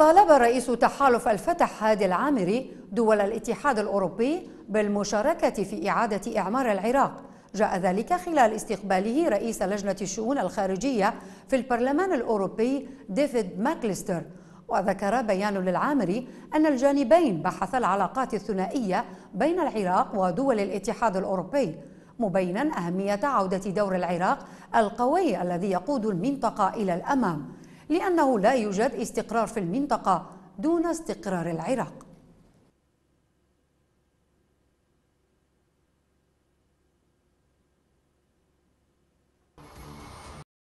طالب رئيس تحالف الفتح هادي العامري دول الاتحاد الأوروبي بالمشاركة في إعادة إعمار العراق جاء ذلك خلال استقباله رئيس لجنة الشؤون الخارجية في البرلمان الأوروبي ديفيد ماكليستر وذكر بيان للعامري أن الجانبين بحثا العلاقات الثنائية بين العراق ودول الاتحاد الأوروبي مبينا أهمية عودة دور العراق القوي الذي يقود المنطقة إلى الأمام لأنه لا يوجد استقرار في المنطقة دون استقرار العراق